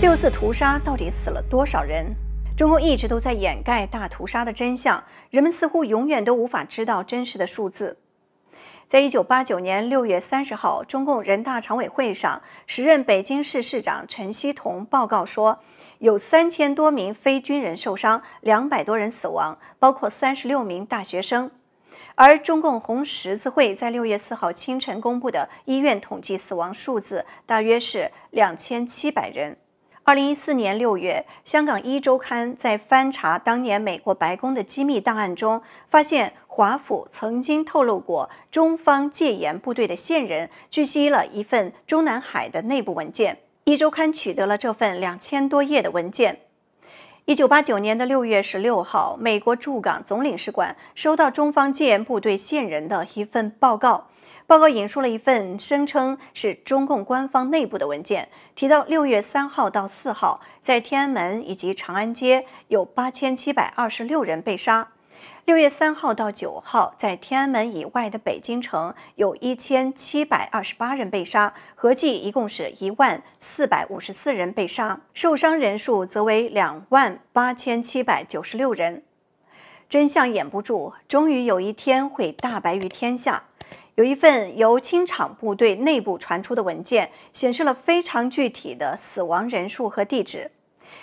六次屠杀到底死了多少人？中共一直都在掩盖大屠杀的真相，人们似乎永远都无法知道真实的数字。在一九八九年六月三十号，中共人大常委会上，时任北京市市长陈希同报告说，有三千多名非军人受伤，两百多人死亡，包括三十六名大学生。而中共红十字会在六月四号清晨公布的医院统计死亡数字，大约是两千七百人。二零一四年六月，香港《一周刊》在翻查当年美国白宫的机密档案中，发现华府曾经透露过中方戒严部队的线人，据悉了一份中南海的内部文件。《一周刊》取得了这份两千多页的文件。一九八九年的六月十六号，美国驻港总领事馆收到中方戒严部队线人的一份报告。报告引述了一份声称是中共官方内部的文件，提到六月三号到四号，在天安门以及长安街有八千七百二十六人被杀。六月三号到九号，在天安门以外的北京城，有一千七百二十八人被杀，合计一共是一万四百五十四人被杀，受伤人数则为两万八千七百九十六人。真相掩不住，终于有一天会大白于天下。有一份由清场部队内部传出的文件，显示了非常具体的死亡人数和地址。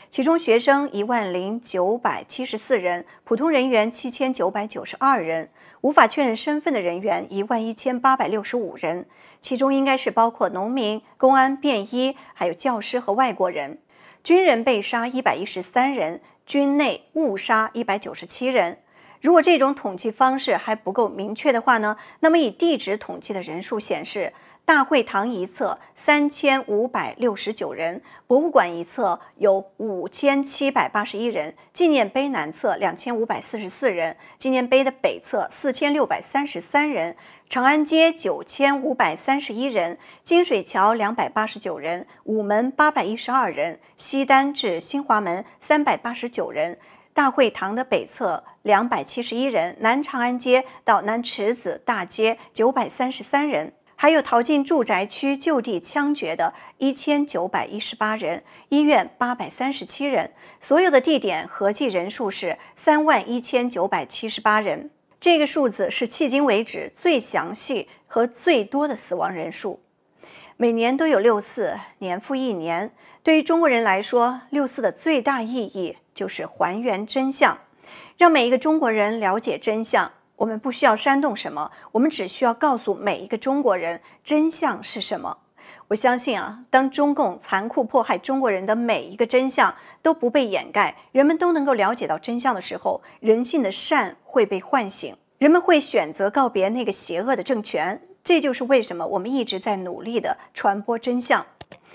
其中学生一万零九百七十四人，普通人员七千九百九十二人，无法确认身份的人员一万一千八百六十五人，其中应该是包括农民、公安便衣，还有教师和外国人。军人被杀一百一十三人，军内误杀一百九十七人。如果这种统计方式还不够明确的话呢，那么以地址统计的人数显示。大会堂一侧三千五百六十九人，博物馆一侧有五千七百八十一人，纪念碑南侧两千五百四十四人，纪念碑的北侧四千六百三十三人，长安街九千五百三十一人，金水桥两百八十九人，午门八百一十二人，西单至新华门三百八十九人，大会堂的北侧两百七十一人，南长安街到南池子大街九百三十三人。还有逃进住宅区就地枪决的一千九百一十八人，医院八百三十七人，所有的地点合计人数是三万一千九百七十八人。这个数字是迄今为止最详细和最多的死亡人数。每年都有六四，年复一年。对于中国人来说，六四的最大意义就是还原真相，让每一个中国人了解真相。我们不需要煽动什么，我们只需要告诉每一个中国人真相是什么。我相信啊，当中共残酷迫害中国人的每一个真相都不被掩盖，人们都能够了解到真相的时候，人性的善会被唤醒，人们会选择告别那个邪恶的政权。这就是为什么我们一直在努力的传播真相。